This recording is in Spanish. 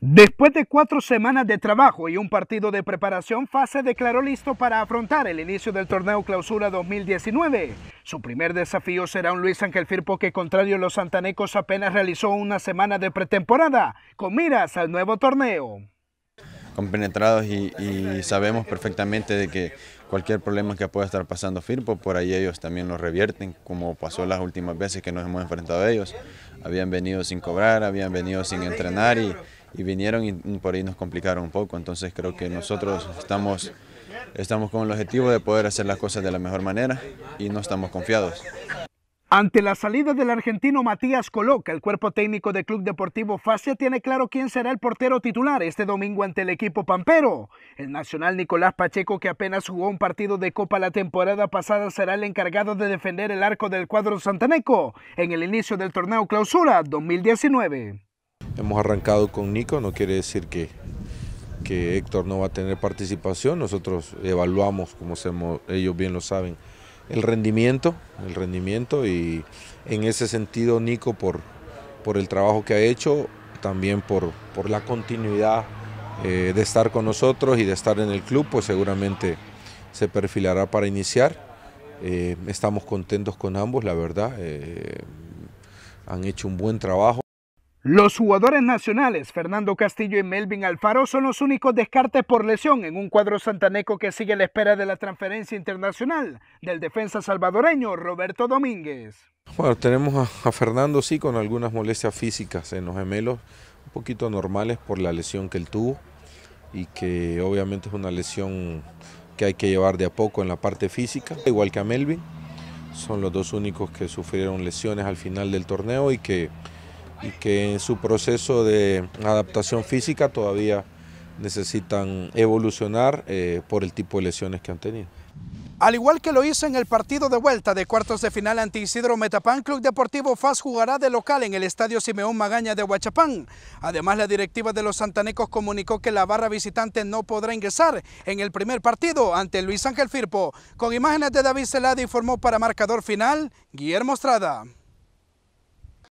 Después de cuatro semanas de trabajo y un partido de preparación, Fase declaró listo para afrontar el inicio del torneo Clausura 2019. Su primer desafío será un Luis Ángel Firpo que, contrario a los santanecos, apenas realizó una semana de pretemporada, con miras al nuevo torneo. Compenetrados y, y sabemos perfectamente de que cualquier problema que pueda estar pasando Firpo, por ahí ellos también lo revierten, como pasó las últimas veces que nos hemos enfrentado a ellos. Habían venido sin cobrar, habían venido sin entrenar y y vinieron y por ahí nos complicaron un poco. Entonces creo que nosotros estamos, estamos con el objetivo de poder hacer las cosas de la mejor manera y no estamos confiados. Ante la salida del argentino Matías Coloca, el cuerpo técnico del Club Deportivo Fasia tiene claro quién será el portero titular este domingo ante el equipo pampero. El nacional Nicolás Pacheco, que apenas jugó un partido de Copa la temporada pasada, será el encargado de defender el arco del cuadro santaneco en el inicio del torneo Clausura 2019. Hemos arrancado con Nico, no quiere decir que, que Héctor no va a tener participación. Nosotros evaluamos, como ellos bien lo saben, el rendimiento, el rendimiento y en ese sentido Nico por, por el trabajo que ha hecho, también por, por la continuidad eh, de estar con nosotros y de estar en el club, pues seguramente se perfilará para iniciar. Eh, estamos contentos con ambos, la verdad. Eh, han hecho un buen trabajo. Los jugadores nacionales Fernando Castillo y Melvin Alfaro son los únicos descartes por lesión en un cuadro santaneco que sigue la espera de la transferencia internacional del defensa salvadoreño Roberto Domínguez. Bueno, tenemos a, Fernando sí con algunas molestias físicas en los gemelos, un poquito normales por la lesión que él tuvo y que obviamente es una lesión que hay que llevar de a poco en la parte física, igual que a Melvin. Son los dos únicos que sufrieron lesiones al final del torneo y que y que en su proceso de adaptación física todavía necesitan evolucionar eh, por el tipo de lesiones que han tenido. Al igual que lo hizo en el partido de vuelta de cuartos de final ante Isidro Metapán, Club Deportivo FAS jugará de local en el Estadio Simeón Magaña de Huachapán. Además, la directiva de los santanecos comunicó que la barra visitante no podrá ingresar en el primer partido ante Luis Ángel Firpo. Con imágenes de David Celada informó para marcador final Guillermo Estrada.